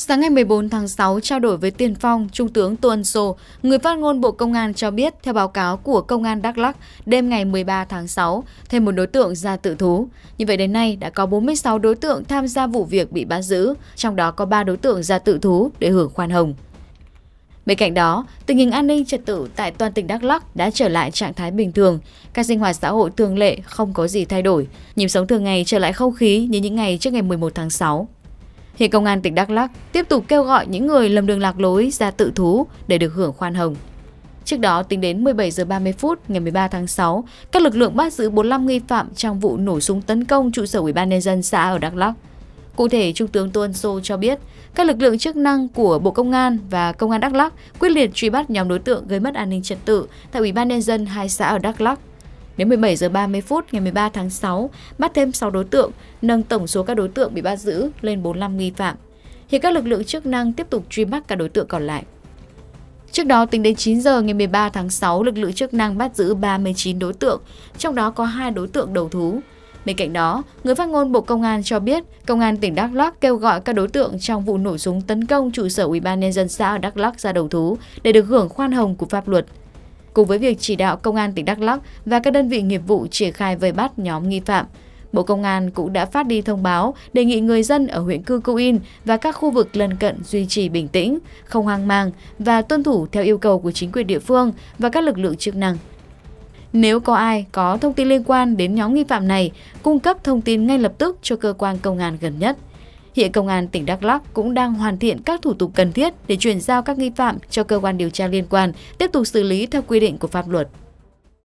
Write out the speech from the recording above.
Sáng ngày 14 tháng 6, trao đổi với Tiền Phong, Trung tướng Tô Ân Sô, người phát ngôn Bộ Công an cho biết, theo báo cáo của Công an Đắk Lắk, đêm ngày 13 tháng 6, thêm một đối tượng ra tự thú. Như vậy đến nay, đã có 46 đối tượng tham gia vụ việc bị bắt giữ, trong đó có 3 đối tượng ra tự thú để hưởng khoan hồng. Bên cạnh đó, tình hình an ninh trật tự tại toàn tỉnh Đắk Lắk đã trở lại trạng thái bình thường, các sinh hoạt xã hội thường lệ không có gì thay đổi, nhịp sống thường ngày trở lại không khí như những ngày trước ngày 11 tháng 6. Hiện công an tỉnh Đắk Lắk tiếp tục kêu gọi những người lầm đường lạc lối ra tự thú để được hưởng khoan hồng. Trước đó, tính đến 17 giờ 30 phút ngày 13 tháng 6, các lực lượng bắt giữ 45 nghi phạm trong vụ nổ súng tấn công trụ sở Ủy ban nhân dân xã ở Đắk Lắk. Cụ thể, Trung tướng Tuân Sô cho biết, các lực lượng chức năng của Bộ Công an và Công an Đắk Lắk quyết liệt truy bắt nhóm đối tượng gây mất an ninh trật tự tại Ủy ban nhân dân hai xã ở Đắk Lắk. Đến 17 giờ 30 phút ngày 13 tháng 6, bắt thêm 6 đối tượng, nâng tổng số các đối tượng bị bắt giữ lên 45 nghi phạm. Hiện các lực lượng chức năng tiếp tục truy bắt các đối tượng còn lại. Trước đó, tính đến 9 giờ ngày 13 tháng 6, lực lượng chức năng bắt giữ 39 đối tượng, trong đó có 2 đối tượng đầu thú. Bên cạnh đó, người phát ngôn Bộ Công an cho biết, Công an tỉnh Đắk Lắk kêu gọi các đối tượng trong vụ nổ súng tấn công trụ sở Ủy ban nhân dân xã ở Đắk Lắk ra đầu thú để được hưởng khoan hồng của pháp luật. Cùng với việc chỉ đạo Công an tỉnh Đắk Lắk và các đơn vị nghiệp vụ triển khai vây bắt nhóm nghi phạm, Bộ Công an cũng đã phát đi thông báo đề nghị người dân ở huyện Cư Cô In và các khu vực lân cận duy trì bình tĩnh, không hoang mang và tuân thủ theo yêu cầu của chính quyền địa phương và các lực lượng chức năng. Nếu có ai có thông tin liên quan đến nhóm nghi phạm này, cung cấp thông tin ngay lập tức cho cơ quan công an gần nhất. Hiện Công an tỉnh Đắk Lắk cũng đang hoàn thiện các thủ tục cần thiết để chuyển giao các nghi phạm cho cơ quan điều tra liên quan, tiếp tục xử lý theo quy định của pháp luật.